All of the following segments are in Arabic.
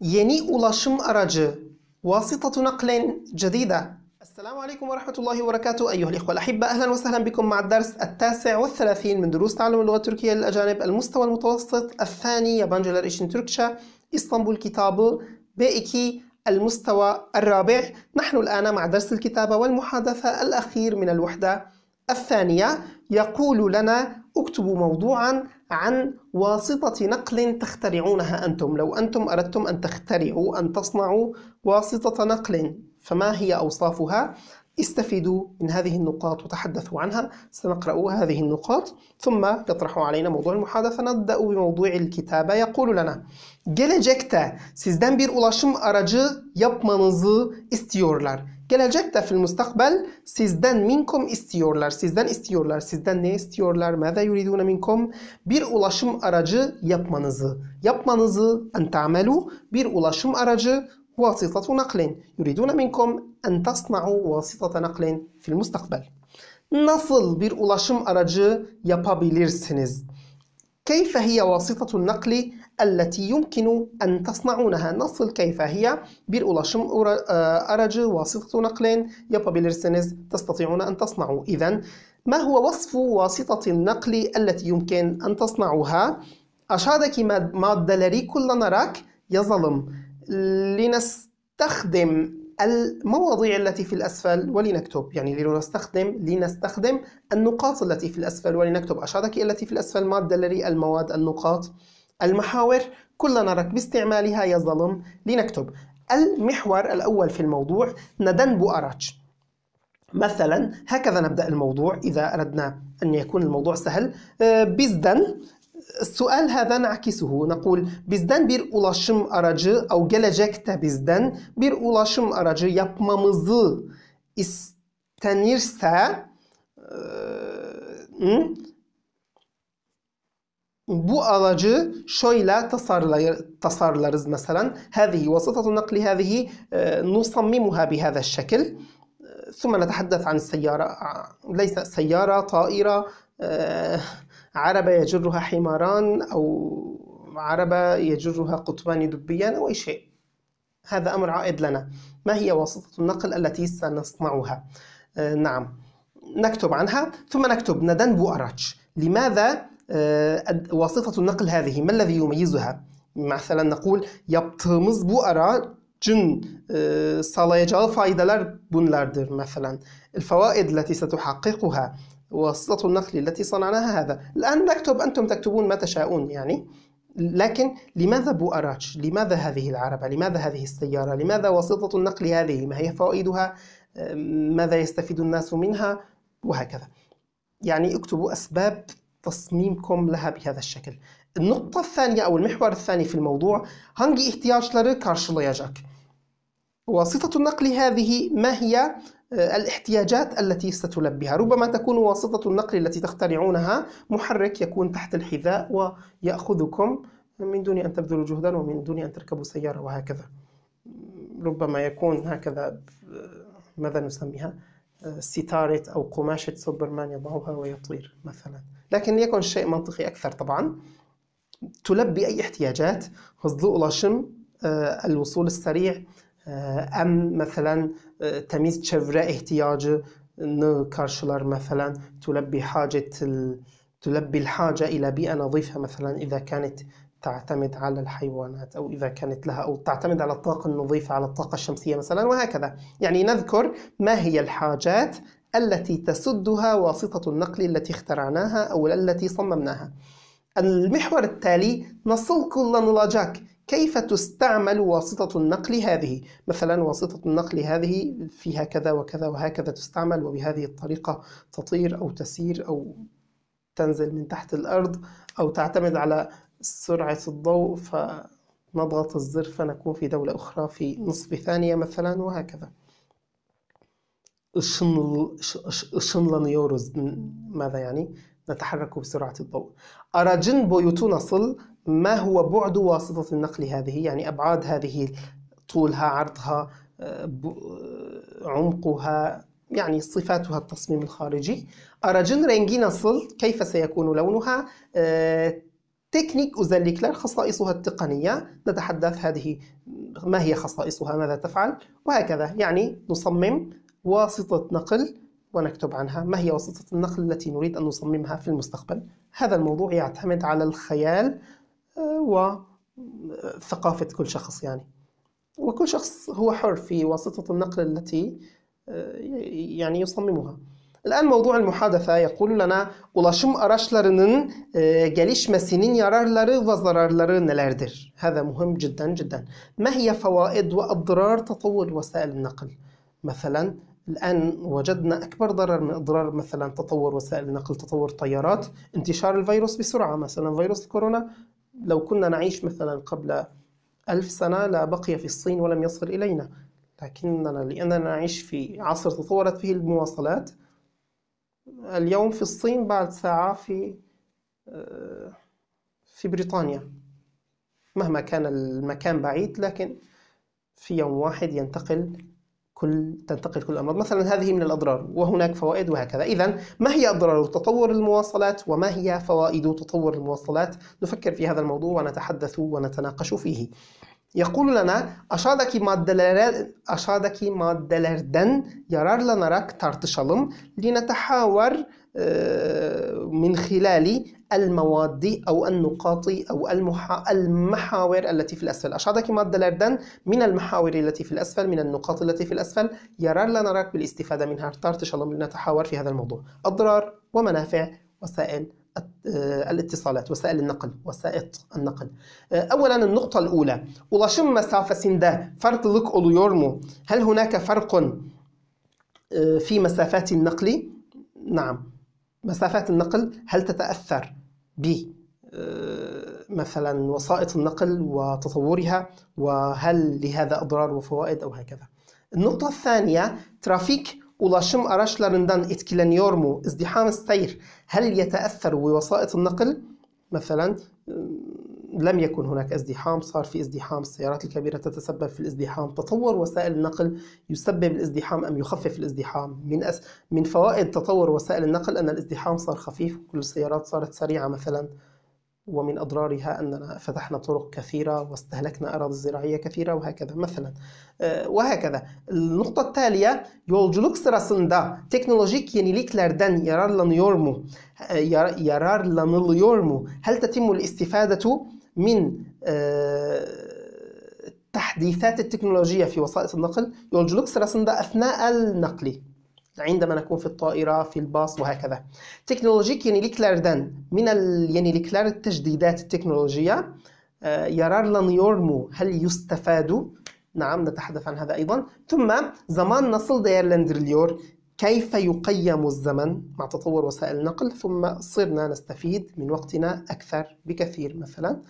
yeni ulaşım aracı واسطة نقل جديدة السلام عليكم ورحمة الله وبركاته أيها الإخوة الأحبة أهلا وسهلا بكم مع الدرس التاسع والثلاثين من دروس تعلم اللغة التركية للأجانب المستوى المتوسط الثاني يابانجلر إيشن تركشا إسطنبول كتابة بائكي المستوى الرابع نحن الآن مع درس الكتابة والمحادثة الأخير من الوحدة الثانية يقول لنا اكتبوا موضوعا عن واسطة نقل تخترعونها أنتم لو أنتم أردتم أن تخترعوا أن تصنعوا واسطة نقل فما هي أوصافها؟ استفيدوا من هذه النقاط وتحدثوا عنها سنقرأ هذه النقاط ثم يطرح علينا موضوع المحادثة نبدأ بموضوع الكتابة يقول لنا Gelecekte sizden bir ulaşım aracı yapmanızı istiyorlar. Gelecekte fil mustakbel sizden minkom istiyorlar. Sizden istiyorlar. Sizden ne istiyorlar? Mâzâ yuridûne minkom Bir ulaşım aracı yapmanızı. Yapmanızı en ta'melû. Bir ulaşım aracı vasıtatu naklin. Yuridûne minkum en tasna'u vasıtata naklin fil mustakbel. Nasıl bir ulaşım aracı yapabilirsiniz? Keyfe hiye vasıtatu nakli? التي يمكن أن تصنعونها نصل كيف هي بالأولاشم آه، أرج واسطة نقل naklen تستطيعون أن تصنعوا. إذا ما هو وصف واسطة النقل التي يمكن أن تصنعها؟ أشادك مادة كل نراك يظلم لنستخدم المواضيع التي في الأسفل ولنكتب يعني لنستخدم لنستخدم النقاط التي في الأسفل ولنكتب أشادك التي في الأسفل مادة المواد النقاط المحاور كل نرك باستعمالها يا ظلم لنكتب المحور الأول في الموضوع ندن أراتش مثلا هكذا نبدأ الموضوع إذا أردنا أن يكون الموضوع سهل آه، بزدن السؤال هذا نعكسه نقول بزدن بير أولاشم أراج او gelecekte bizden bir ulaşım aracı yapmamızı istenirse bu aracı şöyle tasarlar, tasarlarız mesela. هذه وسطة نقل هذه نصممها بهذا الشكل. ثم نتحدث عن السيارة ليس سيارة طائرة عربة يجرها حماران أو عربة يجرها قطبان دبيان أو أي شيء هذا أمر عائد لنا ما هي واسطة النقل التي سنصنعها نعم نكتب عنها ثم نكتب ندن أراج لماذا واسطة النقل هذه ما الذي يميزها؟ مثلا نقول يبتمز بو ara جن e, آه، فايدالر بونلاردر مثلا الفوائد التي ستحققها واسطة النقل التي صنعناها هذا الآن نكتب أنتم تكتبون ما تشاءون يعني لكن لماذا بؤراج؟ لماذا هذه العربة؟ لماذا هذه السيارة؟ لماذا واسطة النقل هذه؟ ما هي فوائدها؟ آه، ماذا يستفيد الناس منها؟ وهكذا يعني اكتبوا أسباب تصميمكم لها بهذا الشكل النقطة الثانية أو المحور الثاني في الموضوع لري ihtiyaçları karşılayacak واسطة النقل هذه ما هي آه، الاحتياجات التي ستلبيها ربما تكون واسطة النقل التي تخترعونها محرك يكون تحت الحذاء ويأخذكم من دون أن تبذلوا جهدا ومن دون أن تركبوا سيارة وهكذا ربما يكون هكذا آه، ماذا نسميها آه، ستارة أو قماشة سوبرمان يضعها ويطير مثلا لكن ليكن الشيء منطقي أكثر طبعا تلبي أي احتياجات غزل لشم آه، الوصول السريع آه، أم مثلا آه، تمييز شفرة احتياج karşılar مثلا تلبي حاجة تلبي الحاجة إلى بيئة نظيفة مثلا إذا كانت تعتمد على الحيوانات أو إذا كانت لها أو تعتمد على الطاقة النظيفة على الطاقة الشمسية مثلا وهكذا يعني نذكر ما هي الحاجات التي تسدها واسطة النقل التي اخترعناها أو التي صممناها المحور التالي نسوق لنراجعك كيف تستعمل واسطة النقل هذه مثلا واسطة النقل هذه فيها كذا وكذا وهكذا تستعمل وبهذه الطريقة تطير أو تسير أو تنزل من تحت الأرض أو تعتمد على سرعة الضوء فنضغط الزر فنكون في دولة أخرى في نصف ثانية مثلا وهكذا ışınl, ışınlanıyoruz. ماذا يعني؟ نتحرك بسرعة الضوء. أراجن بيوتو نصل ما هو بعد واسطة النقل هذه؟ يعني أبعاد هذه طولها عرضها عمقها يعني صفاتها التصميم الخارجي أراجن رينجي نصل كيف سيكون لونها آه، تكنيك أزلكلر خصائصها التقنية نتحدث هذه ما هي خصائصها ماذا تفعل وهكذا يعني نصمم واسطة نقل ونكتب عنها ما هي واسطة النقل التي نريد أن نصممها في المستقبل هذا الموضوع يعتمد على الخيال آه، وثقافة آه، كل شخص يعني وكل شخص هو حر في واسطة النقل التي آه، يعني يصممها الآن موضوع المحادثة يقول لنا ulaşım araçlarının gelişmesinin yararları ve zararları nelerdir? هذا مهم جدا جدا. ما هي فوائد وأضرار تطور وسائل النقل؟ مثلا الآن وجدنا أكبر ضرر من أضرار مثلا تطور وسائل النقل تطور الطيارات انتشار الفيروس بسرعة مثلا فيروس الكورونا لو كنا نعيش مثلا قبل ألف سنة لبقي في الصين ولم يصل إلينا لكننا لأننا نعيش في عصر تطورت فيه المواصلات اليوم في الصين بعد ساعة في آه، في بريطانيا مهما كان المكان بعيد لكن في يوم واحد ينتقل كل تنتقل كل الامراض مثلا هذه من الاضرار وهناك فوائد وهكذا اذا ما هي اضرار تطور المواصلات وما هي فوائد تطور المواصلات نفكر في هذا الموضوع ونتحدث ونتناقش فيه يقول لنا aşağıdaki مادلردن يرار لنا yararlanarak تارتشالم لنتحاور آه، من خلال المواد أو النقاط أو المحا... المحاور التي في الأسفل مادة لردن من المحاور التي في الأسفل من النقاط التي في الأسفل نراك بالاستفادة منها الله لنتحاور في هذا الموضوع أضرار ومنافع وسائل آه، الاتصالات وسائل النقل وسائط النقل آه، أولا النقطة الأولى ulaşım mesafesinde farklılık oluyor mu? هل هناك فرق آه، في مسافات النقل؟ نعم مسافات النقل هل تتأثر مثلا وسائط النقل وتطورها وهل لهذا أضرار وفوائد أو هكذا النقطة الثانية ترافيك ulaşım araçlarından etkileniyor mu? İzdiham seyir. Hel yeteessir ve vesait nakıl? Mesela لم يكن هناك ازدحام صار في ازدحام السيارات الكبيرة تتسبب في الازدحام تطور وسائل النقل يسبب الازدحام أم يخفف الازدحام من أس... من فوائد تطور وسائل النقل أن الازدحام صار خفيف كل السيارات صارت سريعة مثلا ومن أضرارها أننا فتحنا طرق كثيرة واستهلكنا أراضي زراعية كثيرة وهكذا مثلا آه، وهكذا النقطة التالية yolculuk لاردن يرار yeniliklerden yararlanıyor آه، يرار yararlanılıyor mu? هل تتم الاستفادة من آه، التحديثات التكنولوجية في وسائط النقل يولج لك أثناء النقل عندما نكون في الطائرة في الباص وهكذا تكنولوجيك يعني دان من يعني لكلار التجديدات التكنولوجية آه، يرار لن يورمو هل يستفاد نعم نتحدث عن هذا أيضا ثم زمان نصل دير اليور كيف يقيم الزمن مع تطور وسائل النقل ثم صرنا نستفيد من وقتنا أكثر بكثير مثلا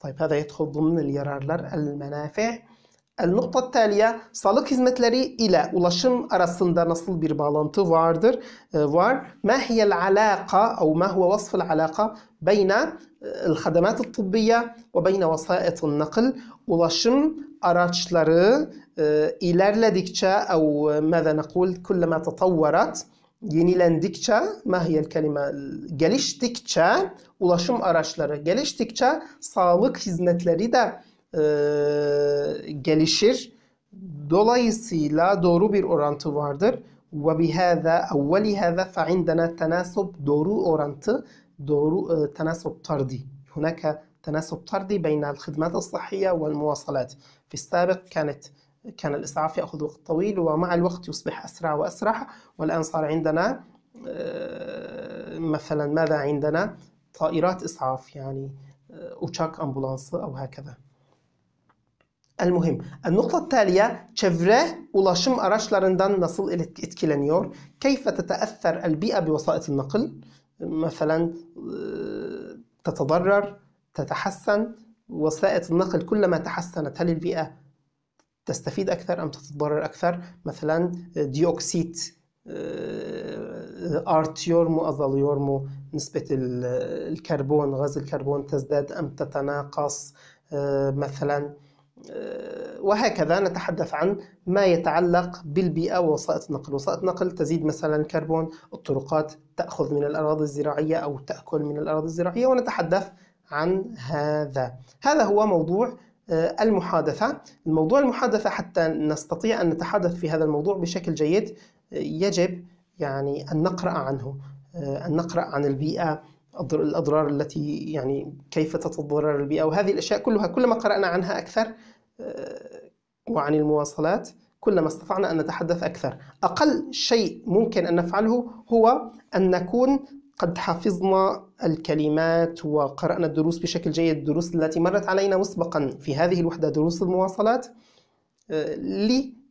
طيب هذا يدخل ضمن اليرارلر المنافع Nokta taliye sağlık hizmetleri ile ulaşım arasında nasıl bir bağlantı vardır? E, var. Ma hiyel alaka او ma huve vasful alaka beyne الخدمات الطبية وبين وسائط النقل ulaşım araçları e, ilerledikçe او ماذا نقول كلما تطورت yenilendikçe, mahiyel kelime geliştikçe, ulaşım araçları geliştikçe sağlık hizmetleri de e, gelişir. Dolayısıyla doğru bir orantı vardır. Ve bihâzâ evveli hâzâ fe'indena tenasub doğru orantı doğru e, tenasub tardi. Hunaka تناسب طردي بين الخدمات الصحية والمواصلات في السابق كانت كان الإسعاف يأخذ وقت طويل ومع الوقت يصبح أسرع وأسرع والآن صار عندنا مثلا ماذا عندنا طائرات إسعاف يعني أوتشاك أمبولانس أو هكذا المهم النقطة التالية çevre ulaşım نصل إلى etkileniyor? كيف تتأثر البيئة بوسائط النقل؟ مثلا آه، تتضرر تتحسن وسائط النقل كلما تحسنت هل البيئة تستفيد أكثر أم تتضرر أكثر؟ مثلا آه، ديوكسيد أرت mu azalıyor mu نسبة الكربون غاز الكربون تزداد أم تتناقص آه، مثلا آه، وهكذا نتحدث عن ما يتعلق بالبيئة ووسائط النقل وسائط النقل تزيد مثلا الكربون الطرقات تأخذ من الأراضي الزراعية أو تأكل من الأراضي الزراعية ونتحدث عن هذا هذا هو موضوع آه، المحادثة الموضوع المحادثة حتى نستطيع أن نتحدث في هذا الموضوع بشكل جيد آه، يجب يعني أن نقرأ عنه أن نقرأ عن البيئة الأضرار التي يعني كيف تتضرر البيئة وهذه الأشياء كلها كلما قرأنا عنها أكثر آه، وعن المواصلات كلما استطعنا أن نتحدث أكثر أقل شيء ممكن أن نفعله هو أن نكون قد حفظنا الكلمات وقرأنا الدروس بشكل جيد الدروس التي مرت علينا مسبقا في هذه الوحدة دروس المواصلات آه،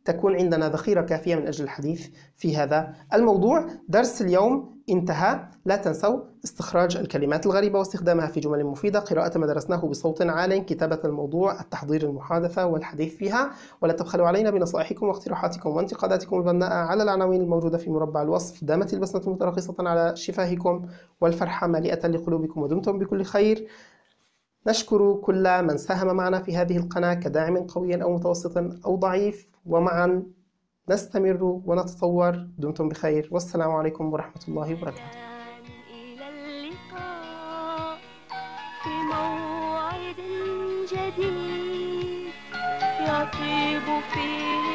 تكون عندنا ذخيرة كافية من أجل الحديث في هذا الموضوع درس اليوم انتهى لا تنسوا استخراج الكلمات الغريبة واستخدامها في جمل مفيدة قراءة ما درسناه بصوت عال كتابة الموضوع التحضير المحادثة والحديث فيها ولا تبخلوا علينا بنصائحكم واقتراحاتكم وانتقاداتكم البناءة على العناوين الموجودة في مربع الوصف دامت البسمة متراخصة على شفاهكم والفرحة مليئة لقلوبكم ودمتم بكل خير نشكر كل من ساهم معنا في هذه القناة كداعم قوي أو متوسط أو ضعيف ومعا نستمر ونتطور دمتم بخير والسلام عليكم ورحمة الله وبركاته إلى اللقاء في موعد جديد يطيب فيه